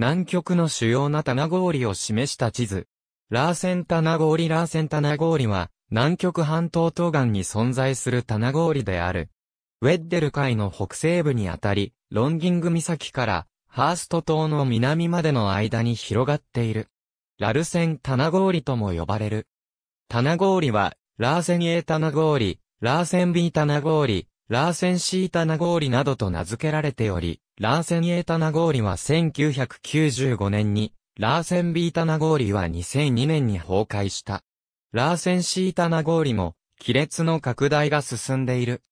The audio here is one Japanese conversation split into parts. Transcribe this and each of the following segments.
南極の主要な棚氷を示した地図。ラーセン棚氷ラーセン棚氷は、南極半島東岸に存在する棚氷である。ウェッデル海の北西部にあたり、ロンギング岬からハースト島の南までの間に広がっている。ラルセン棚氷とも呼ばれる。棚氷は、ラーセン A 棚氷、ラーセン B 棚氷、ラーセン C 棚氷などと名付けられており、ラーセンエータナゴーリは1995年に、ラーセンビータナゴーリは2002年に崩壊した。ラーセンシータナゴーリも、亀裂の拡大が進んでいる。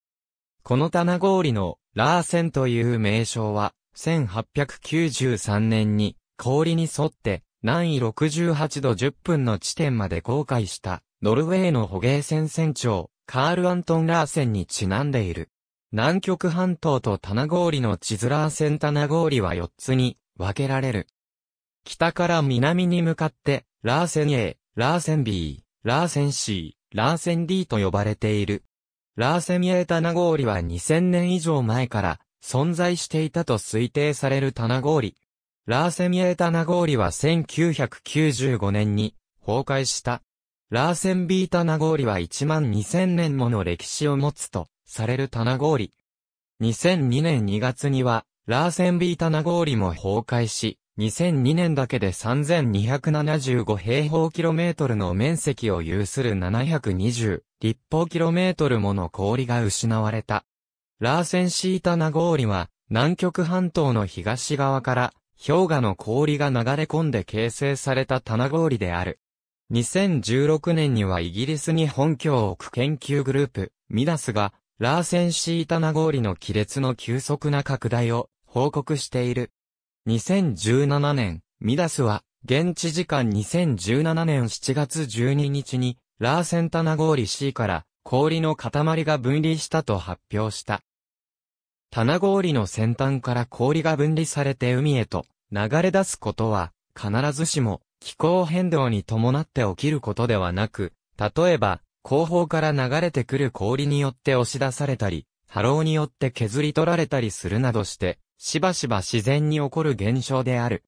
このタナゴーリの、ラーセンという名称は、1893年に、氷に沿って、南緯68度10分の地点まで航海した、ノルウェーの捕鯨船船長、カール・アントン・ラーセンにちなんでいる。南極半島と棚氷の地図。ラー線棚氷は4つに分けられる。北から南に向かって、ラーセン A、ラーセン B、ラーセン C、ラーセン D と呼ばれている。ラーセン A 棚氷は2000年以上前から存在していたと推定される棚氷。ラーセン A 棚氷は1995年に崩壊した。ラーセン B 棚氷は1万2000年もの歴史を持つとされる棚氷。2002年2月には、ラーセンビー棚氷も崩壊し、2002年だけで3275平方キロメートルの面積を有する720立方キロメートルもの氷が失われた。ラーセンシータナ氷は南極半島の東側から氷河の氷が流れ込んで形成された棚氷である。2016年にはイギリスに本拠を置く研究グループ、ミダスがラーセンシータナゴーリの亀裂の急速な拡大を報告している。2017年、ミダスは、現地時間2017年7月12日に、ラーセンタナゴーリ C から氷の塊が分離したと発表した。タナゴーリの先端から氷が分離されて海へと流れ出すことは、必ずしも気候変動に伴って起きることではなく、例えば後方から流れてくる氷によって押し出されたり、波浪によって削り取られたりするなどして、しばしば自然に起こる現象である。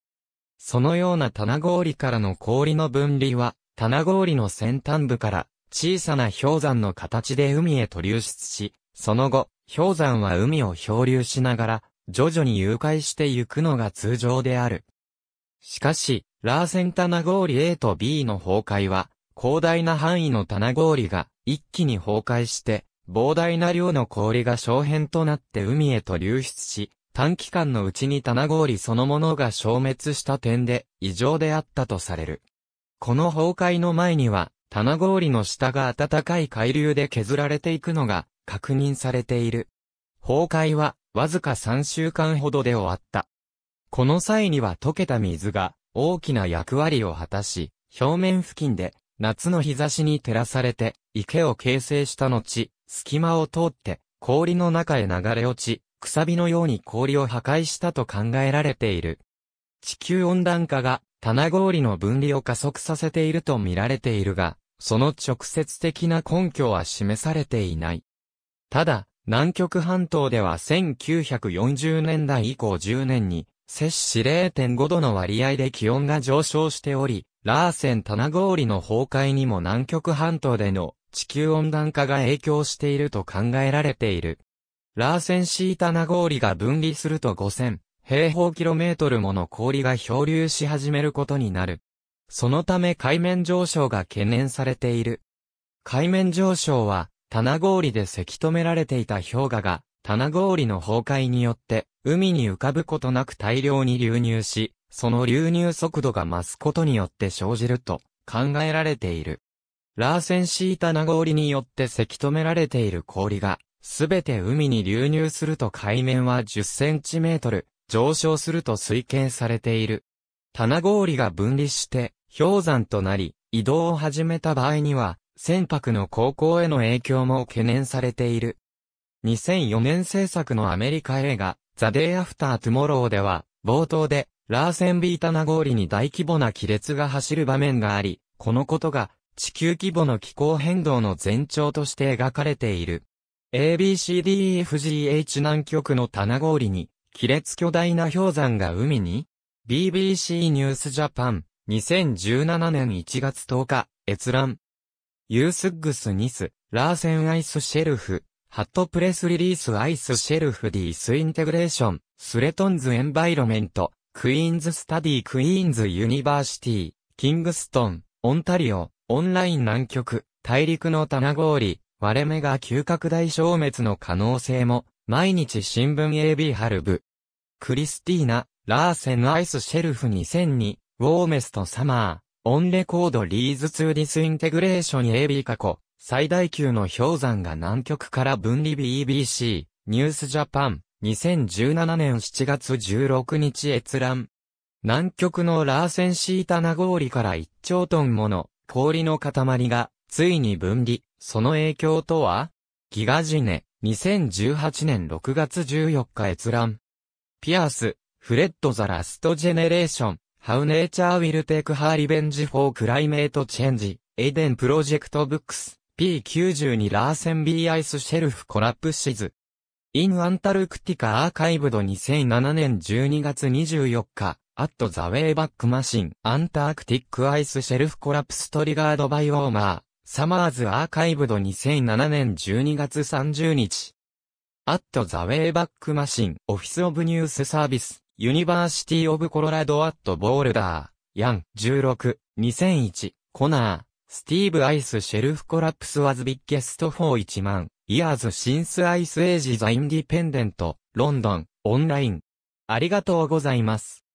そのような棚氷からの氷の分離は、棚氷の先端部から小さな氷山の形で海へと流出し、その後、氷山は海を漂流しながら、徐々に誘拐してゆくのが通常である。しかし、ラーセン棚氷 A と B の崩壊は、広大な範囲の棚氷が一気に崩壊して、膨大な量の氷が小変となって海へと流出し、短期間のうちに棚氷そのものが消滅した点で異常であったとされる。この崩壊の前には、棚氷の下が暖かい海流で削られていくのが確認されている。崩壊はわずか3週間ほどで終わった。この際には溶けた水が大きな役割を果たし、表面付近で夏の日差しに照らされて、池を形成した後、隙間を通って、氷の中へ流れ落ち、くさびのように氷を破壊したと考えられている。地球温暖化が、棚氷の分離を加速させていると見られているが、その直接的な根拠は示されていない。ただ、南極半島では1940年代以降10年に、摂氏0.5度の割合で気温が上昇しており、ラーセン棚氷の崩壊にも南極半島での地球温暖化が影響していると考えられている。ラーセンシー棚氷が分離すると5000平方キロメートルもの氷が漂流し始めることになる。そのため海面上昇が懸念されている。海面上昇は、棚氷でせき止められていた氷河が、棚氷の崩壊によって、海に浮かぶことなく大量に流入し、その流入速度が増すことによって生じると考えられている。ラーセンシータナ氷によってせき止められている氷が、すべて海に流入すると海面は10センチメートル上昇すると推計されている。棚氷が分離して氷山となり移動を始めた場合には船舶の航行への影響も懸念されている。2004年制作のアメリカ映画ザ・デイ・アフター・トゥモローでは冒頭でラーセンビータナ氷に大規模な亀裂が走る場面があり、このことが地球規模の気候変動の前兆として描かれている。ABCDEFGH 南極の棚氷に、亀裂巨大な氷山が海に ?BBC ニュースジャパン、2017年1月10日、閲覧。ユースッグスニス、ラーセンアイスシェルフ、ハットプレスリリースアイスシェルフディスインテグレーション、スレトンズエンバイロメント、クイーンズスタディクイーンズユニバーシティ、キングストン、オンタリオ、オンライン南極、大陸の棚氷、割れ目が急拡大消滅の可能性も、毎日新聞 AB ハルブ。クリスティーナ、ラーセンアイスシェルフ2002、ウォーメストサマー、オンレコードリーズツーディスインテグレーション AB 過去、最大級の氷山が南極から分離 BBC、ニュースジャパン、2017年7月16日閲覧。南極のラーセンシータナ氷から1兆トンもの氷の塊がついに分離。その影響とはギガジネ、2018年6月14日閲覧。ピアス、フレッド・ザ・ラスト・ジェネレーション、ハウネーチャー・ウィル・テク・ハー・リベンジ・フォー・クライメート・チェンジ、エデン・プロジェクト・ブックス、P92 ラーセン・ビー・アイス・シェルフ・コラップシズ。In Antarctica Archived 2007年12月24日、At the Way Back Machine Antarctic Ice Shelf Collapse Triggered by Warmer Summers Archived 2007年12月30日 At the Way Back Machine Office of News Service University of Colorado at Boulder Young 16 2001コナースティーブ・アイス・シェルフ・コラプス・ワズ・ビッゲスト・フォー・1万、イヤーズ・シンス・アイス・エイジ・ザ・インディペンデント、ロンドン、オンライン。ありがとうございます。